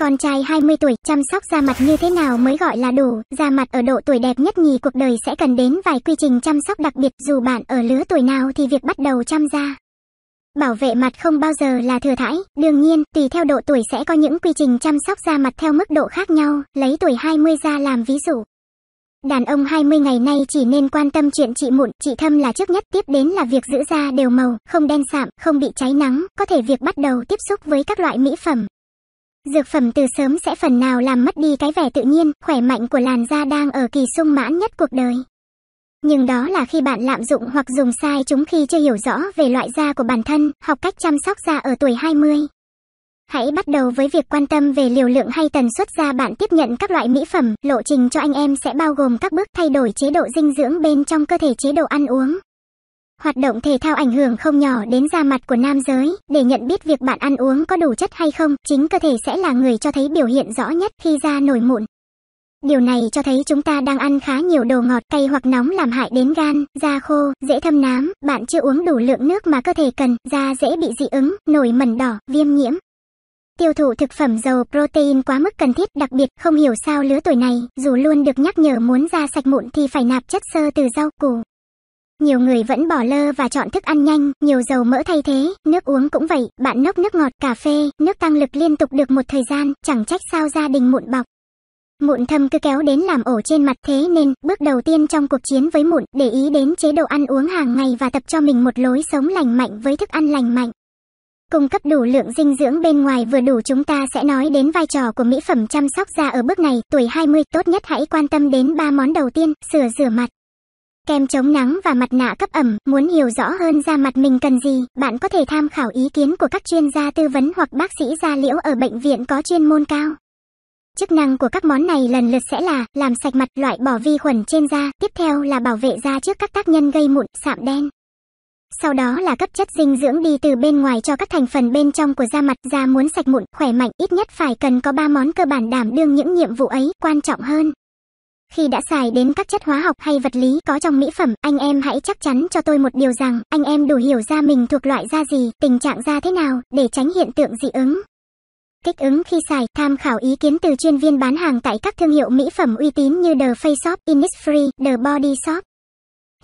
Con trai 20 tuổi chăm sóc da mặt như thế nào mới gọi là đủ, da mặt ở độ tuổi đẹp nhất nhì cuộc đời sẽ cần đến vài quy trình chăm sóc đặc biệt dù bạn ở lứa tuổi nào thì việc bắt đầu chăm da. Bảo vệ mặt không bao giờ là thừa thãi, đương nhiên, tùy theo độ tuổi sẽ có những quy trình chăm sóc da mặt theo mức độ khác nhau, lấy tuổi 20 ra làm ví dụ. Đàn ông 20 ngày nay chỉ nên quan tâm chuyện chị mụn, chị thâm là trước nhất, tiếp đến là việc giữ da đều màu, không đen sạm, không bị cháy nắng, có thể việc bắt đầu tiếp xúc với các loại mỹ phẩm, Dược phẩm từ sớm sẽ phần nào làm mất đi cái vẻ tự nhiên, khỏe mạnh của làn da đang ở kỳ sung mãn nhất cuộc đời. Nhưng đó là khi bạn lạm dụng hoặc dùng sai chúng khi chưa hiểu rõ về loại da của bản thân, học cách chăm sóc da ở tuổi 20. Hãy bắt đầu với việc quan tâm về liều lượng hay tần suất da bạn tiếp nhận các loại mỹ phẩm. Lộ trình cho anh em sẽ bao gồm các bước thay đổi chế độ dinh dưỡng bên trong cơ thể chế độ ăn uống, Hoạt động thể thao ảnh hưởng không nhỏ đến da mặt của nam giới, để nhận biết việc bạn ăn uống có đủ chất hay không, chính cơ thể sẽ là người cho thấy biểu hiện rõ nhất khi da nổi mụn. Điều này cho thấy chúng ta đang ăn khá nhiều đồ ngọt, cay hoặc nóng làm hại đến gan, da khô, dễ thâm nám, bạn chưa uống đủ lượng nước mà cơ thể cần, da dễ bị dị ứng, nổi mẩn đỏ, viêm nhiễm. Tiêu thụ thực phẩm dầu, protein quá mức cần thiết, đặc biệt không hiểu sao lứa tuổi này, dù luôn được nhắc nhở muốn da sạch mụn thì phải nạp chất xơ từ rau củ, nhiều người vẫn bỏ lơ và chọn thức ăn nhanh, nhiều dầu mỡ thay thế, nước uống cũng vậy, bạn nốc nước ngọt, cà phê, nước tăng lực liên tục được một thời gian, chẳng trách sao gia đình mụn bọc. Mụn thâm cứ kéo đến làm ổ trên mặt thế nên, bước đầu tiên trong cuộc chiến với mụn, để ý đến chế độ ăn uống hàng ngày và tập cho mình một lối sống lành mạnh với thức ăn lành mạnh. Cung cấp đủ lượng dinh dưỡng bên ngoài vừa đủ chúng ta sẽ nói đến vai trò của mỹ phẩm chăm sóc da ở bước này, tuổi 20 tốt nhất hãy quan tâm đến ba món đầu tiên, sửa rửa mặt, kem chống nắng và mặt nạ cấp ẩm. Muốn hiểu rõ hơn da mặt mình cần gì, bạn có thể tham khảo ý kiến của các chuyên gia tư vấn hoặc bác sĩ da liễu ở bệnh viện có chuyên môn cao. Chức năng của các món này lần lượt sẽ là làm sạch mặt, loại bỏ vi khuẩn trên da, tiếp theo là bảo vệ da trước các tác nhân gây mụn, sạm đen. Sau đó là cấp chất dinh dưỡng đi từ bên ngoài cho các thành phần bên trong của da mặt, da muốn sạch mụn, khỏe mạnh ít nhất phải cần có 3 món cơ bản đảm đương những nhiệm vụ ấy, quan trọng hơn khi đã xài đến các chất hóa học hay vật lý có trong mỹ phẩm, anh em hãy chắc chắn cho tôi một điều rằng anh em đủ hiểu da mình thuộc loại da gì, tình trạng da thế nào để tránh hiện tượng dị ứng. Kích ứng khi xài, tham khảo ý kiến từ chuyên viên bán hàng tại các thương hiệu mỹ phẩm uy tín như The Face Shop, Innisfree, The Body Shop.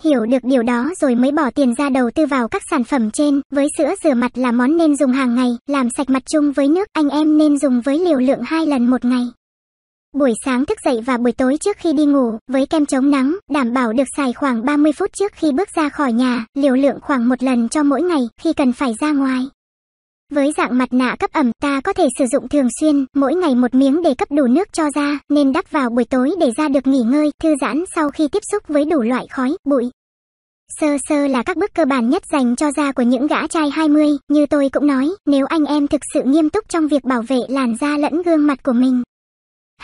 Hiểu được điều đó rồi mới bỏ tiền ra đầu tư vào các sản phẩm trên, với sữa rửa mặt là món nên dùng hàng ngày, làm sạch mặt chung với nước, anh em nên dùng với liều lượng 2 lần một ngày buổi sáng thức dậy và buổi tối trước khi đi ngủ, với kem chống nắng, đảm bảo được xài khoảng 30 phút trước khi bước ra khỏi nhà, liều lượng khoảng một lần cho mỗi ngày khi cần phải ra ngoài. Với dạng mặt nạ cấp ẩm, ta có thể sử dụng thường xuyên, mỗi ngày một miếng để cấp đủ nước cho da, nên đắp vào buổi tối để da được nghỉ ngơi, thư giãn sau khi tiếp xúc với đủ loại khói, bụi. Sơ sơ là các bước cơ bản nhất dành cho da của những gã trai 20, như tôi cũng nói, nếu anh em thực sự nghiêm túc trong việc bảo vệ làn da lẫn gương mặt của mình,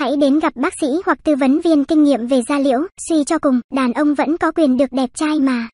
hãy đến gặp bác sĩ hoặc tư vấn viên kinh nghiệm về da liễu, suy cho cùng, đàn ông vẫn có quyền được đẹp trai mà.